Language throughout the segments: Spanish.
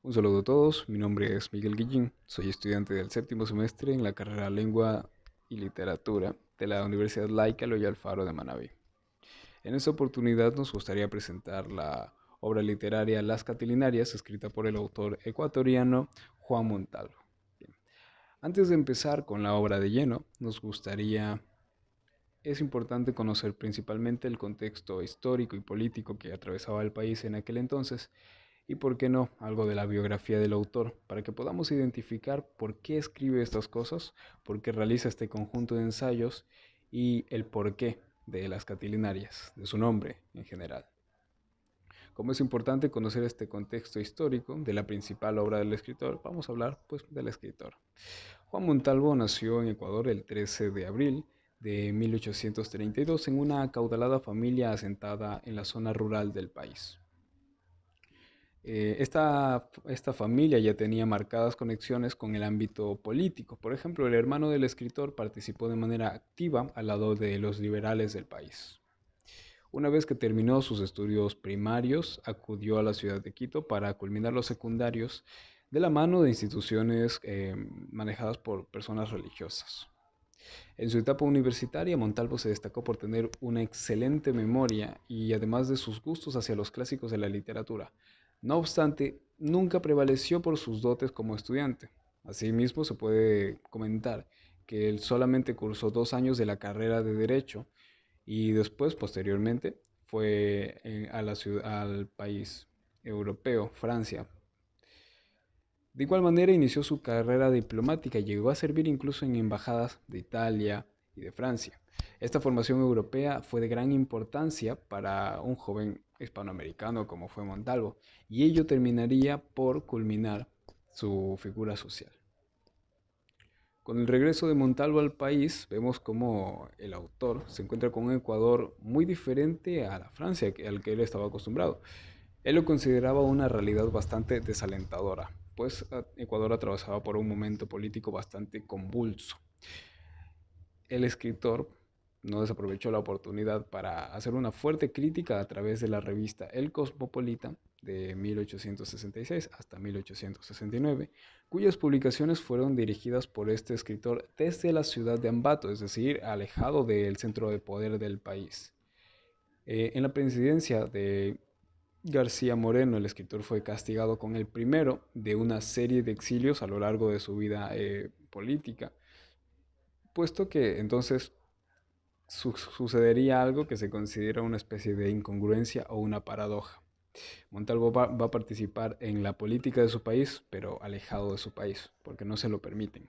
Un saludo a todos, mi nombre es Miguel Guillín, soy estudiante del séptimo semestre en la carrera Lengua y Literatura de la Universidad Laica y Alfaro de Manabí. En esta oportunidad nos gustaría presentar la obra literaria Las Catilinarias, escrita por el autor ecuatoriano Juan Montalvo. Antes de empezar con la obra de lleno, nos gustaría... Es importante conocer principalmente el contexto histórico y político que atravesaba el país en aquel entonces y, por qué no, algo de la biografía del autor, para que podamos identificar por qué escribe estas cosas, por qué realiza este conjunto de ensayos y el porqué de las catilinarias, de su nombre en general. Como es importante conocer este contexto histórico de la principal obra del escritor, vamos a hablar pues del escritor. Juan Montalvo nació en Ecuador el 13 de abril de 1832 en una acaudalada familia asentada en la zona rural del país. Eh, esta, familia ya tenía marcadas conexiones con el ámbito político. Por ejemplo, el hermano del escritor participó de manera activa al lado de los liberales del país. Una vez que terminó sus estudios primarios, acudió a la ciudad de Quito para culminar los secundarios de la mano de instituciones eh, manejadas por personas religiosas. En su etapa universitaria, Montalvo se destacó por tener una excelente memoria y además de sus gustos hacia los clásicos de la literatura, no obstante, nunca prevaleció por sus dotes como estudiante. Asimismo, se puede comentar que él solamente cursó dos años de la carrera de Derecho y después, posteriormente, fue a la al país europeo, Francia. De igual manera, inició su carrera diplomática y llegó a servir incluso en embajadas de Italia y de Francia. Esta formación europea fue de gran importancia para un joven hispanoamericano como fue Montalvo, y ello terminaría por culminar su figura social. Con el regreso de Montalvo al país, vemos como el autor se encuentra con un Ecuador muy diferente a la Francia al que él estaba acostumbrado. Él lo consideraba una realidad bastante desalentadora, pues ah, Ecuador atravesaba por un momento político bastante convulso. El escritor no desaprovechó la oportunidad para hacer una fuerte crítica a través de la revista El Cosmopolita de 1866 hasta 1869, cuyas publicaciones fueron dirigidas por este escritor desde la ciudad de Ambato, es decir, alejado del centro de poder del país. Eh, en la presidencia de García Moreno, el escritor fue castigado con el primero de una serie de exilios a lo largo de su vida eh, política, puesto que entonces sucedería algo que se considera una especie de incongruencia o una paradoja. Montalvo va, a participar en la política de su país, pero alejado de su país, porque no se lo permiten.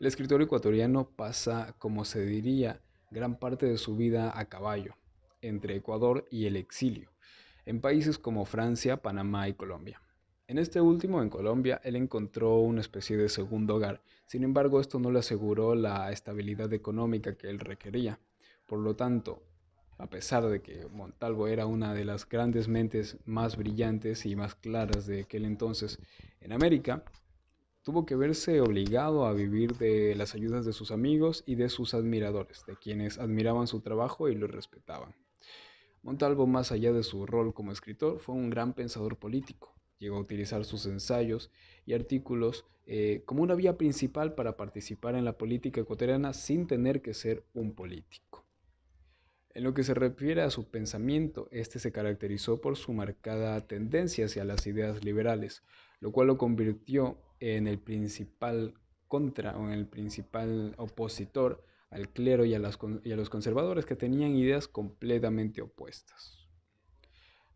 El escritor ecuatoriano pasa, como se diría, gran parte de su vida a caballo, entre Ecuador y el exilio, en países como Francia, Panamá y Colombia. En este último, en Colombia, él encontró una especie de segundo hogar. Sin embargo, esto no le aseguró la estabilidad económica que él requería. Por lo tanto, a pesar de que Montalvo era una de las grandes mentes más brillantes y más claras de aquel entonces en América, tuvo que verse obligado a vivir de las ayudas de sus amigos y de sus admiradores, de quienes admiraban su trabajo y lo respetaban. Montalvo, más allá de su rol como escritor, fue un gran pensador político Llegó a utilizar sus ensayos y artículos eh, como una vía principal para participar en la política ecuatoriana sin tener que ser un político. En lo que se refiere a su pensamiento, este se caracterizó por su marcada tendencia hacia las ideas liberales, lo cual lo convirtió en el principal contra o en el principal opositor al clero y a los conservadores que tenían ideas completamente opuestas.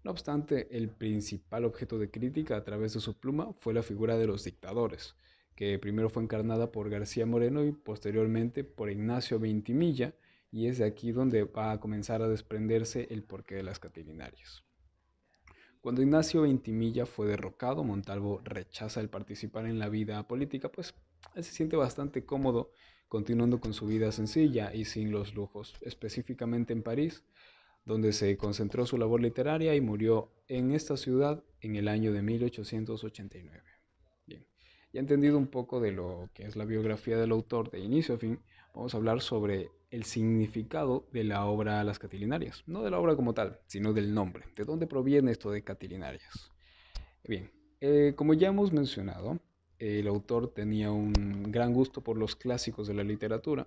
No obstante, el principal objeto de crítica a través de su pluma fue la figura de los dictadores, que primero fue encarnada por García Moreno y posteriormente por Ignacio Ventimilla, y es de aquí donde va a comenzar a desprenderse el porqué de las catilinarias. Cuando Ignacio Ventimilla fue derrocado, Montalvo rechaza el participar en la vida política, pues él se siente bastante cómodo continuando con su vida sencilla y sin los lujos, específicamente en París, donde se concentró su labor literaria y murió en esta ciudad en el año de 1889. Bien, ya entendido un poco de lo que es la biografía del autor de inicio a fin, vamos a hablar sobre el significado de la obra Las Catilinarias, no de la obra como tal, sino del nombre, de dónde proviene esto de Catilinarias. Bien, eh, como ya hemos mencionado, el autor tenía un gran gusto por los clásicos de la literatura,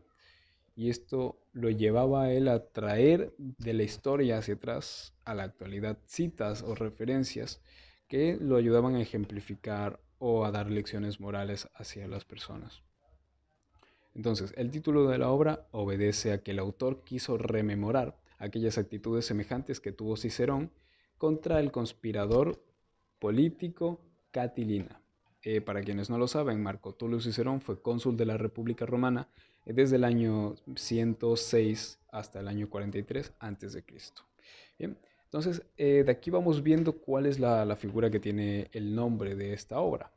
y esto lo llevaba a él a traer de la historia hacia atrás a la actualidad citas o referencias que lo ayudaban a ejemplificar o a dar lecciones morales hacia las personas. Entonces, el título de la obra obedece a que el autor quiso rememorar aquellas actitudes semejantes que tuvo Cicerón contra el conspirador político Catilina. Eh, para quienes no lo saben, Marco Tulio Cicerón fue cónsul de la República Romana desde el año 106 hasta el año 43 a.C. Bien, entonces eh, de aquí vamos viendo cuál es la, figura que tiene el nombre de esta obra.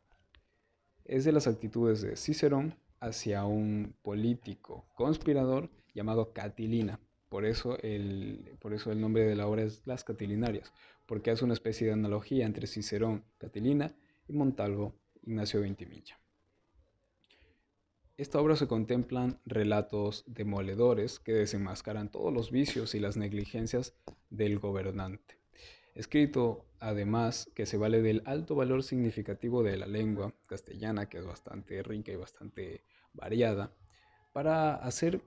Es de las actitudes de Cicerón hacia un político conspirador llamado Catilina. Por eso, el, por eso el nombre de la obra es Las Catilinarias, porque hace una especie de analogía entre Cicerón, Catilina y Montalvo, Ignacio Ventimilla esta obra se contemplan relatos demoledores que desenmascaran todos los vicios y las negligencias del gobernante. Escrito, además, que se vale del alto valor significativo de la lengua castellana, que es bastante rica y bastante variada, para hacer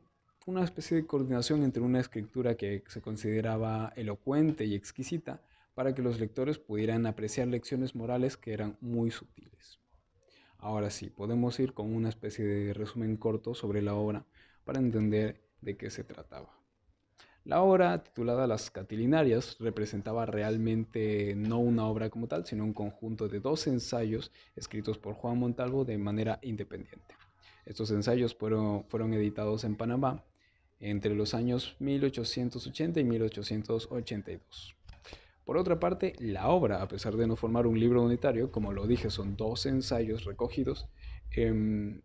una especie de coordinación entre una escritura que se consideraba elocuente y exquisita, para que los lectores pudieran apreciar lecciones morales que eran muy sutiles. Ahora sí, podemos ir con una especie de resumen corto sobre la obra para entender de qué se trataba. La obra, titulada Las Catilinarias, representaba realmente no una obra como tal, sino un conjunto de dos ensayos escritos por Juan Montalvo de manera independiente. Estos ensayos fueron, editados en Panamá entre los años 1880 y 1882. Por otra parte, la obra, a pesar de no formar un libro unitario, como lo dije, son dos ensayos recogidos, em,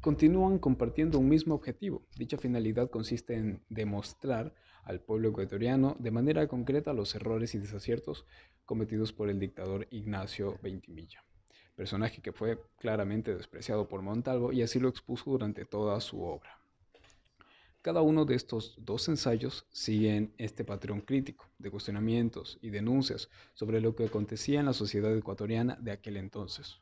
continúan compartiendo un mismo objetivo. Dicha finalidad consiste en demostrar al pueblo ecuatoriano de manera concreta los errores y desaciertos cometidos por el dictador Ignacio Veintimilla, personaje que fue claramente despreciado por Montalvo y así lo expuso durante toda su obra. Cada uno de estos dos ensayos siguen este patrón crítico de cuestionamientos y denuncias sobre lo que acontecía en la sociedad ecuatoriana de aquel entonces,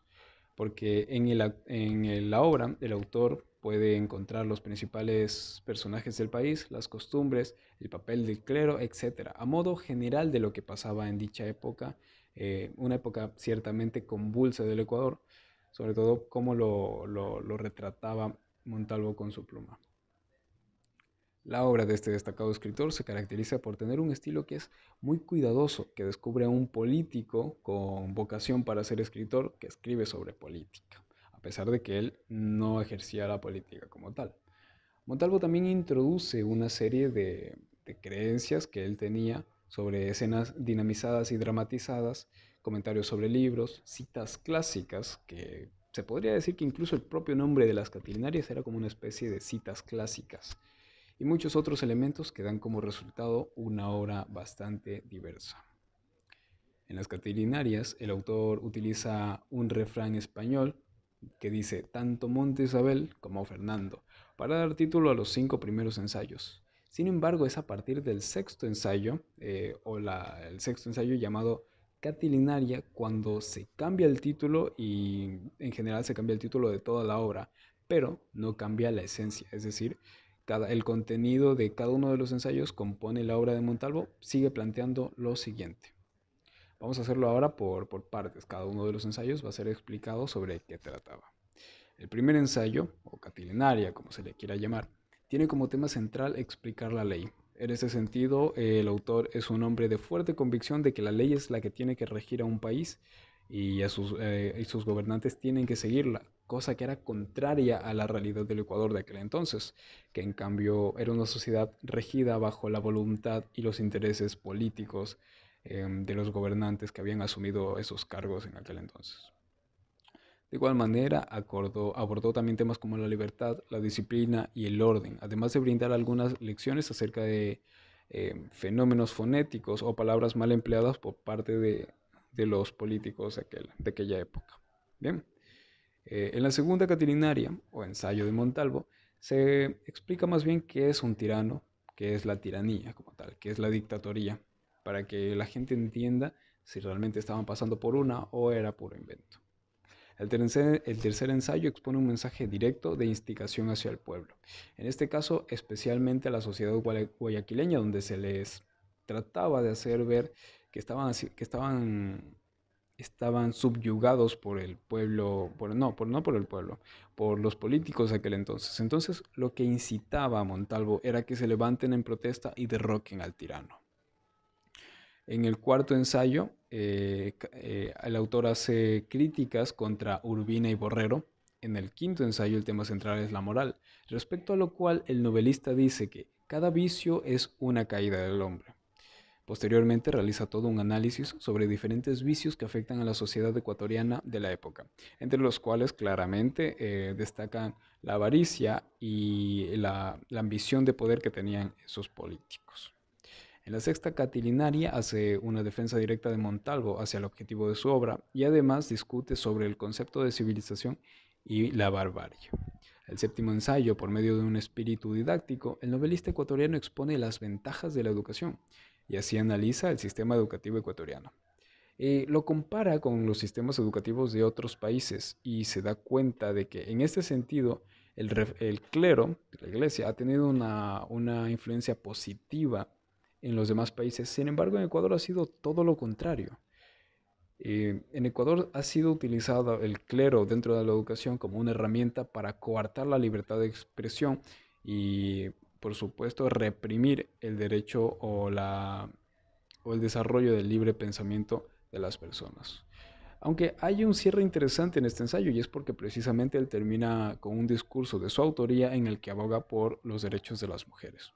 porque en, la obra el autor puede encontrar los principales personajes del país, las costumbres, el papel del clero, etc., a modo general de lo que pasaba en dicha época, eh, una época ciertamente convulsa del Ecuador, sobre todo como lo retrataba Montalvo con su pluma. La obra de este destacado escritor se caracteriza por tener un estilo que es muy cuidadoso, que descubre a un político con vocación para ser escritor que escribe sobre política, a pesar de que él no ejercía la política como tal. Montalvo también introduce una serie de, creencias que él tenía sobre escenas dinamizadas y dramatizadas, comentarios sobre libros, citas clásicas que se podría decir que incluso el propio nombre de las catilinarias era como una especie de citas clásicas y muchos otros elementos que dan como resultado una obra bastante diversa. En las catilinarias, el autor utiliza un refrán español que dice tanto Monte Isabel como Fernando, para dar título a los cinco primeros ensayos. Sin embargo, es a partir del sexto ensayo, eh, o el sexto ensayo llamado Catilinaria, cuando se cambia el título y en general se cambia el título de toda la obra, pero no cambia la esencia, es decir, el contenido de cada uno de los ensayos compone la obra de Montalvo, sigue planteando lo siguiente. Vamos a hacerlo ahora por, partes. Cada uno de los ensayos va a ser explicado sobre qué trataba. El primer ensayo, o catilinaria, como se le quiera llamar, tiene como tema central explicar la ley. En ese sentido, el autor es un hombre de fuerte convicción de que la ley es la que tiene que regir a un país, y, sus, eh, sus gobernantes tienen que seguirla, cosa que era contraria a la realidad del Ecuador de aquel entonces, que en cambio era una sociedad regida bajo la voluntad y los intereses políticos em, de los gobernantes que habían asumido esos cargos en aquel entonces. De igual manera, acordó, abordó también temas como la libertad, la disciplina y el orden, además de brindar algunas lecciones acerca de em, fenómenos fonéticos o palabras mal empleadas por parte de de los políticos de, aquel, de aquella época. Bien. Eh, en la segunda catilinaria, o ensayo de Montalvo, se explica más bien qué es un tirano, qué es la tiranía como tal, qué es la dictatoría, para que la gente entienda si realmente estaban pasando por una o era puro invento. El el tercer, ensayo expone un mensaje directo de instigación hacia el pueblo, en este caso especialmente a la sociedad guayaquileña, donde se les trataba de hacer ver que estaban, que estaban, estaban subyugados por el pueblo, por, no, por, no por el pueblo, por los políticos de aquel entonces. Entonces lo que incitaba a Montalvo era que se levanten en protesta y derroquen al tirano. En el cuarto ensayo, eh, eh, el autor hace críticas contra Urbina y Borrero. En el quinto ensayo, el tema central es la moral, respecto a lo cual el novelista dice que cada vicio es una caída del hombre. Posteriormente realiza todo un análisis sobre diferentes vicios que afectan a la sociedad ecuatoriana de la época, entre los cuales claramente eh, destacan la avaricia y la, la ambición de poder que tenían esos políticos. En la sexta catilinaria hace una defensa directa de Montalvo hacia el objetivo de su obra y además discute sobre el concepto de civilización y la barbarie. El séptimo ensayo, por medio de un espíritu didáctico, el novelista ecuatoriano expone las ventajas de la educación, y así analiza el sistema educativo ecuatoriano. Eh, lo compara con los sistemas educativos de otros países y se da cuenta de que en este sentido el, clero, la iglesia, ha tenido una, influencia positiva en los demás países. Sin embargo, en Ecuador ha sido todo lo contrario. Eh, en Ecuador ha sido utilizado el clero dentro de la educación como una herramienta para coartar la libertad de expresión y por supuesto, reprimir el derecho o, la, o el desarrollo del libre pensamiento de las personas. Aunque hay un cierre interesante en este ensayo y es porque precisamente él termina con un discurso de su autoría en el que aboga por los derechos de las mujeres.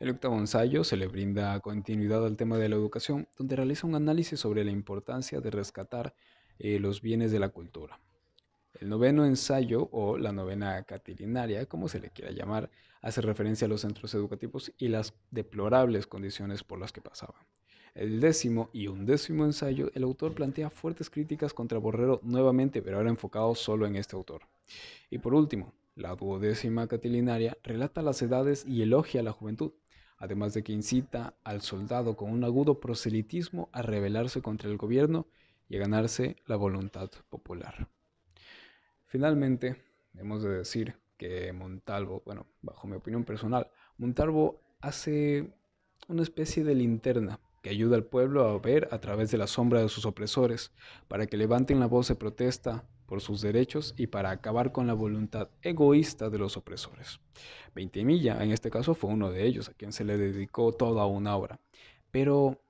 El octavo ensayo se le brinda continuidad al tema de la educación, donde realiza un análisis sobre la importancia de rescatar eh, los bienes de la cultura. El noveno ensayo, o la novena catilinaria, como se le quiera llamar, hace referencia a los centros educativos y las deplorables condiciones por las que pasaban. El décimo y undécimo ensayo, el autor plantea fuertes críticas contra Borrero nuevamente, pero ahora enfocado solo en este autor. Y por último, la duodécima catilinaria relata las edades y elogia a la juventud, además de que incita al soldado con un agudo proselitismo a rebelarse contra el gobierno y a ganarse la voluntad popular. Finalmente, hemos de decir que Montalvo, bueno, bajo mi opinión personal, Montalvo hace una especie de linterna que ayuda al pueblo a ver a través de la sombra de sus opresores, para que levanten la voz de protesta por sus derechos y para acabar con la voluntad egoísta de los opresores. Veintimilla, en este caso, fue uno de ellos, a quien se le dedicó toda una obra. Pero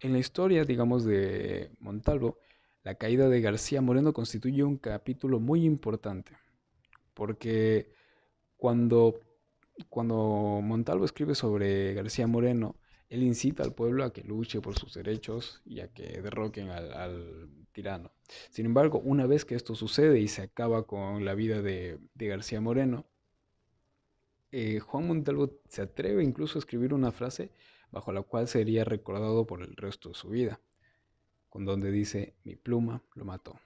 en la historia, digamos, de Montalvo, la caída de García Moreno constituye un capítulo muy importante, porque cuando, cuando Montalvo escribe sobre García Moreno, él incita al pueblo a que luche por sus derechos y a que derroquen al, tirano. Sin embargo, una vez que esto sucede y se acaba con la vida de, de García Moreno, eh, Juan Montalvo se atreve incluso a escribir una frase bajo la cual sería recordado por el resto de su vida, con donde dice, mi pluma lo mató.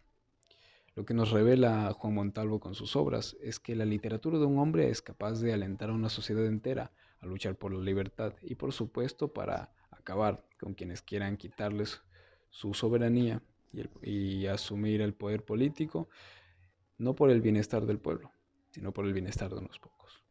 Lo que nos revela Juan Montalvo con sus obras es que la literatura de un hombre es capaz de alentar a una sociedad entera a luchar por la libertad y por supuesto para acabar con quienes quieran quitarles su soberanía y, asumir el poder político, no por el bienestar del pueblo, sino por el bienestar de unos pocos.